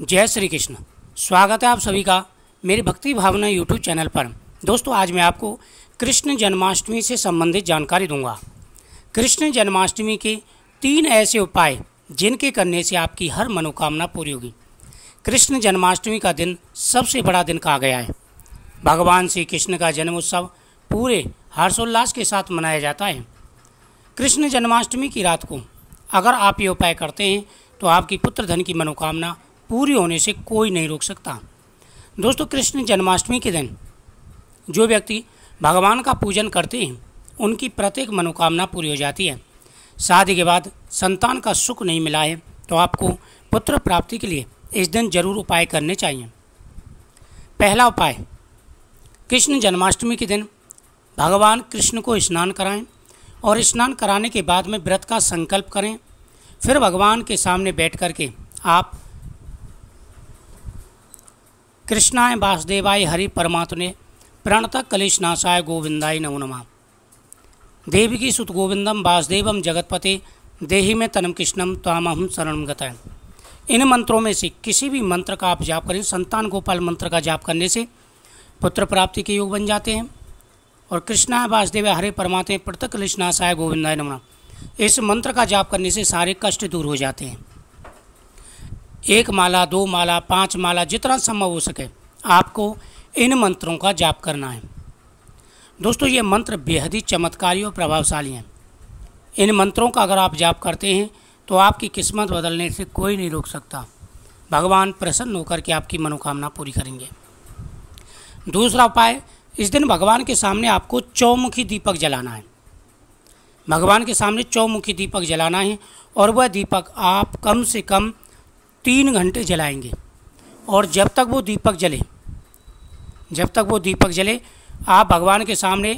जय श्री कृष्ण स्वागत है आप सभी का मेरे भक्ति भावना यूट्यूब चैनल पर दोस्तों आज मैं आपको कृष्ण जन्माष्टमी से संबंधित जानकारी दूंगा कृष्ण जन्माष्टमी के तीन ऐसे उपाय जिनके करने से आपकी हर मनोकामना पूरी होगी कृष्ण जन्माष्टमी का दिन सबसे बड़ा दिन कहा गया है भगवान श्री कृष्ण का जन्मोत्सव पूरे हर्षोल्लास के साथ मनाया जाता है कृष्ण जन्माष्टमी की रात को अगर आप ये उपाय करते हैं तो आपकी पुत्र धन की मनोकामना पूरी होने से कोई नहीं रोक सकता दोस्तों कृष्ण जन्माष्टमी के दिन जो व्यक्ति भगवान का पूजन करते हैं उनकी प्रत्येक मनोकामना पूरी हो जाती है शादी के बाद संतान का सुख नहीं मिला है तो आपको पुत्र प्राप्ति के लिए इस दिन जरूर उपाय करने चाहिए पहला उपाय कृष्ण जन्माष्टमी के दिन भगवान कृष्ण को स्नान कराएं और स्नान कराने के बाद में व्रत का संकल्प करें फिर भगवान के सामने बैठ करके आप कृष्णाय वासुदेवाय हरि परमात्मे प्रणत कलेशनाशाय गोविंदाय नमो नमः की सुत गोविंदम वासुदेवम जगतपते देही में तनम कृष्णम तामहम शरण गतः इन मंत्रों में से किसी भी मंत्र का आप जाप करें संतान गोपाल मंत्र का जाप करने से पुत्र प्राप्ति के योग बन जाते हैं और कृष्णा वासुदेव हरे परमात्मा प्रतक कृष्णाशाय गोविंदाय नमना इस मंत्र का जाप करने से सारे कष्ट दूर हो जाते हैं एक माला दो माला पांच माला जितना संभव हो सके आपको इन मंत्रों का जाप करना है दोस्तों ये मंत्र बेहद ही चमत्कारी और प्रभावशाली हैं इन मंत्रों का अगर आप जाप करते हैं तो आपकी किस्मत बदलने से कोई नहीं रोक सकता भगवान प्रसन्न होकर के आपकी मनोकामना पूरी करेंगे दूसरा उपाय इस दिन भगवान के सामने आपको चौमुखी दीपक जलाना है भगवान के सामने चौमुखी दीपक जलाना है और वह दीपक आप कम से कम तीन घंटे जलाएंगे और जब तक वो दीपक जले जब तक वो दीपक जले आप भगवान के सामने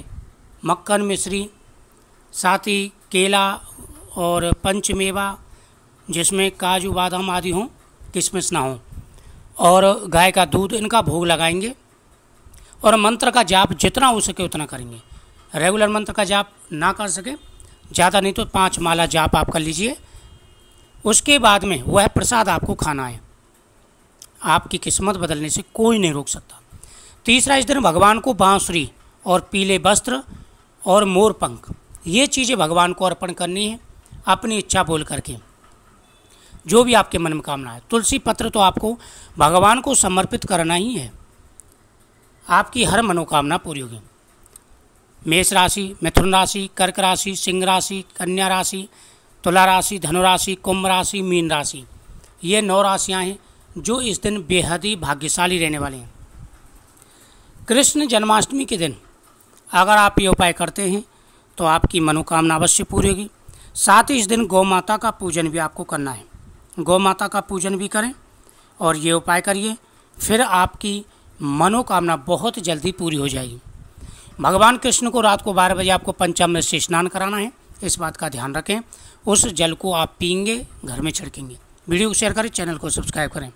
मक्खन मिश्री साथ ही केला और पंचमेवा जिसमें काजू बादाम आदि हों किशमिश ना हो और गाय का दूध इनका भोग लगाएंगे और मंत्र का जाप जितना हो सके उतना करेंगे रेगुलर मंत्र का जाप ना कर सके ज़्यादा नहीं तो पांच माला जाप आप कर लीजिए उसके बाद में वह प्रसाद आपको खाना है आपकी किस्मत बदलने से कोई नहीं रोक सकता तीसरा इस दिन भगवान को बांसुरी और पीले वस्त्र और मोर पंख ये चीज़ें भगवान को अर्पण करनी है अपनी इच्छा बोल करके जो भी आपके मन में कामना है तुलसी पत्र तो आपको भगवान को समर्पित करना ही है आपकी हर मनोकामना पूरी होगी मेष राशि मिथुन राशि कर्क राशि सिंह राशि कन्या राशि तुला राशि धनुराशि कुंभ राशि मीन राशि ये नौ राशियाँ हैं जो इस दिन बेहद ही भाग्यशाली रहने वाले हैं कृष्ण जन्माष्टमी के दिन अगर आप ये उपाय करते हैं तो आपकी मनोकामना अवश्य पूरी होगी साथ ही इस दिन गौ माता का पूजन भी आपको करना है गौ माता का पूजन भी करें और ये उपाय करिए फिर आपकी मनोकामना बहुत जल्दी पूरी हो जाएगी भगवान कृष्ण को रात को बारह बजे आपको में से स्नान कराना है इस बात का ध्यान रखें उस जल को आप पीएंगे घर में छिड़केंगे वीडियो को शेयर करें चैनल को सब्सक्राइब करें